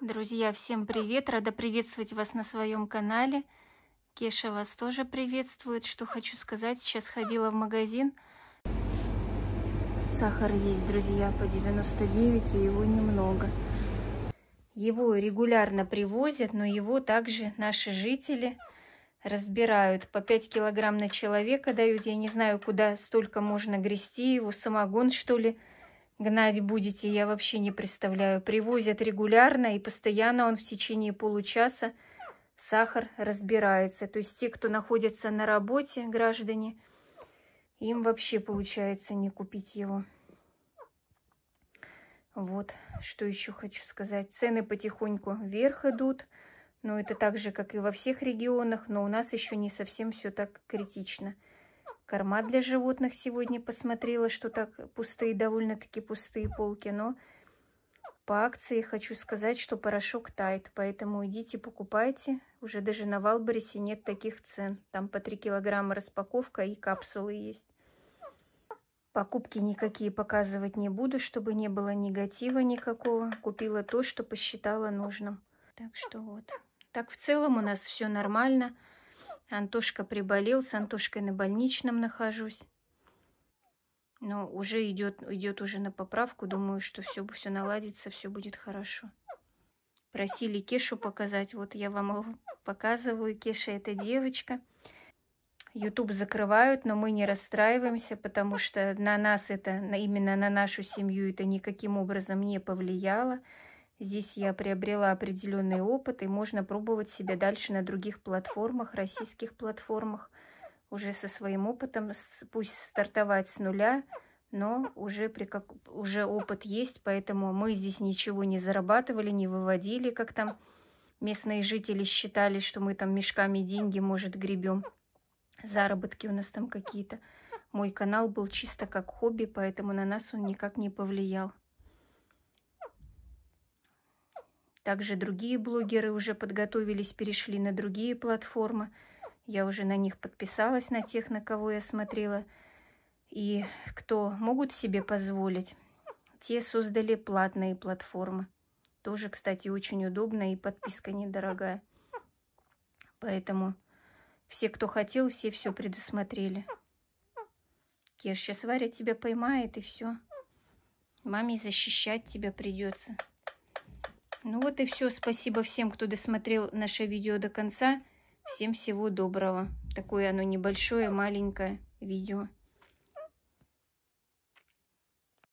Друзья, всем привет! Рада приветствовать вас на своем канале. Кеша вас тоже приветствует. Что хочу сказать, сейчас ходила в магазин. Сахар есть, друзья, по 99, и его немного. Его регулярно привозят, но его также наши жители разбирают. По 5 килограмм на человека дают. Я не знаю, куда столько можно грести его. Самогон, что ли, Гнать будете, я вообще не представляю. Привозят регулярно, и постоянно он в течение получаса сахар разбирается. То есть те, кто находится на работе, граждане, им вообще получается не купить его. Вот, что еще хочу сказать. Цены потихоньку вверх идут. Но это так же, как и во всех регионах, но у нас еще не совсем все так критично корма для животных сегодня посмотрела, что так пустые, довольно-таки пустые полки, но по акции хочу сказать, что порошок тает, поэтому идите покупайте. Уже даже на Валборисе нет таких цен. Там по 3 килограмма распаковка и капсулы есть. Покупки никакие показывать не буду, чтобы не было негатива никакого. Купила то, что посчитала нужным. Так что вот. Так в целом у нас все нормально. Антошка приболел, с Антошкой на больничном нахожусь. Но уже идет, идет уже на поправку. Думаю, что все, все наладится, все будет хорошо. Просили Кешу показать. Вот я вам показываю. Кеша это девочка. YouTube закрывают, но мы не расстраиваемся, потому что на нас это, именно на нашу семью это никаким образом не повлияло. Здесь я приобрела определенный опыт, и можно пробовать себя дальше на других платформах, российских платформах, уже со своим опытом, пусть стартовать с нуля, но уже, при как... уже опыт есть, поэтому мы здесь ничего не зарабатывали, не выводили, как там местные жители считали, что мы там мешками деньги, может, гребем. Заработки у нас там какие-то. Мой канал был чисто как хобби, поэтому на нас он никак не повлиял. Также другие блогеры уже подготовились, перешли на другие платформы. Я уже на них подписалась, на тех, на кого я смотрела. И кто могут себе позволить, те создали платные платформы. Тоже, кстати, очень удобно и подписка недорогая. Поэтому все, кто хотел, все все предусмотрели. Кеш, сейчас Варя тебя поймает и все. Маме защищать тебя придется. Ну вот и все. Спасибо всем, кто досмотрел наше видео до конца. Всем всего доброго. Такое оно небольшое, маленькое видео.